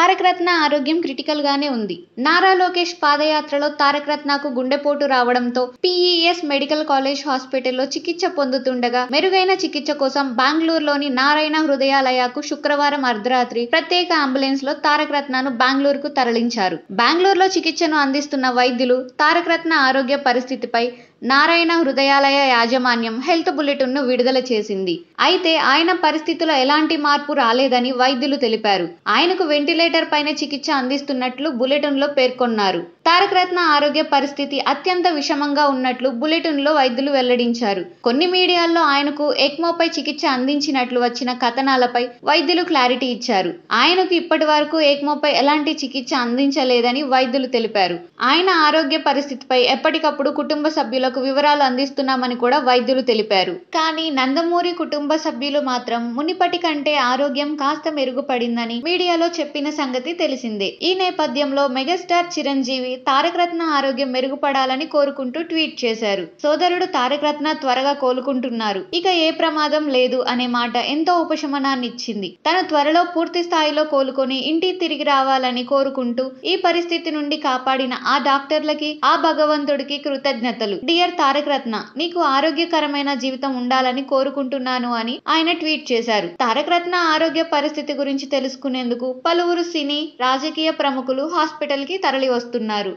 తారకరత్న ఆరోగ్యం క్రిటికల్గానే ఉంది నారా లోకేష్ పాదయాత్రలో తారకరత్నకు గుండెపోటు రావడంతో పిఈఎస్ మెడికల్ కాలేజ్ హాస్పిటల్లో చికిత్స పొందుతుండగా మెరుగైన చికిత్స కోసం బెంగళూరులోని నారాయణ హృదయాలయకు శుక్రవారం అర్ధరాత్రి ప్రత్యేక అంబులెన్స్ లో తారకరత్నను బెంగళూరుకు తరలించారు బెంగళూరులో చికిత్సను అందిస్తున్న వైద్యులు తారకరత్న ఆరోగ్య పరిస్థితిపై నారాయణ హృదయాలయ యాజమాన్యం హెల్త్ ను విడుదల చేసింది అయితే ఆయన పరిస్థితిలో ఎలాంటి మార్పు రాలేదని వైద్యులు తెలిపారు ఆయనకు వెంటిలేటర్ పైన చికిత్స అందిస్తున్నట్లు లో పేర్కొన్నారు తారకరత్న ఆరోగ్య పరిస్థితి అత్యంత విషమంగా ఉన్నట్లు లో వైద్యులు వెల్లడించారు కొన్ని మీడియాల్లో ఆయనకు ఎక్మోపై చికిత్స అందించినట్లు వచ్చిన కథనాలపై వైద్యులు క్లారిటీ ఇచ్చారు ఆయనకు ఇప్పటి వరకు ఎక్మోపై ఎలాంటి చికిత్స అందించలేదని వైద్యులు తెలిపారు ఆయన ఆరోగ్య పరిస్థితిపై ఎప్పటికప్పుడు కుటుంబ సభ్యులకు వివరాలు అందిస్తున్నామని కూడా వైద్యులు తెలిపారు కానీ నందమూరి కుటుంబ సభ్యులు మాత్రం మునిపటి కంటే ఆరోగ్యం కాస్త మెరుగుపడిందని మీడియాలో చెప్పిన సంగతి తెలిసిందే ఈ నేపథ్యంలో మెగాస్టార్ చిరంజీవి తారక రత్న ఆరోగ్యం మెరుగుపడాలని కోరుకుంటూ ట్వీట్ చేశారు సోదరుడు తారక రత్న త్వరగా కోలుకుంటున్నారు ఇక ఏ ప్రమాదం లేదు అనే మాట ఎంతో ఉపశమనాన్ని ఇచ్చింది తను త్వరలో పూర్తి స్థాయిలో కోలుకొని ఇంటికి తిరిగి రావాలని కోరుకుంటూ ఈ పరిస్థితి నుండి కాపాడిన ఆ డాక్టర్లకి ఆ భగవంతుడికి కృతజ్ఞతలు డియర్ తారక రత్న నీకు ఆరోగ్యకరమైన జీవితం ఉండాలని కోరుకుంటున్నాను అని ఆయన ట్వీట్ చేశారు తారక రత్న ఆరోగ్య పరిస్థితి గురించి తెలుసుకునేందుకు పలువురు సినీ రాజకీయ ప్రముఖులు హాస్పిటల్ కి తరలి వస్తున్నారు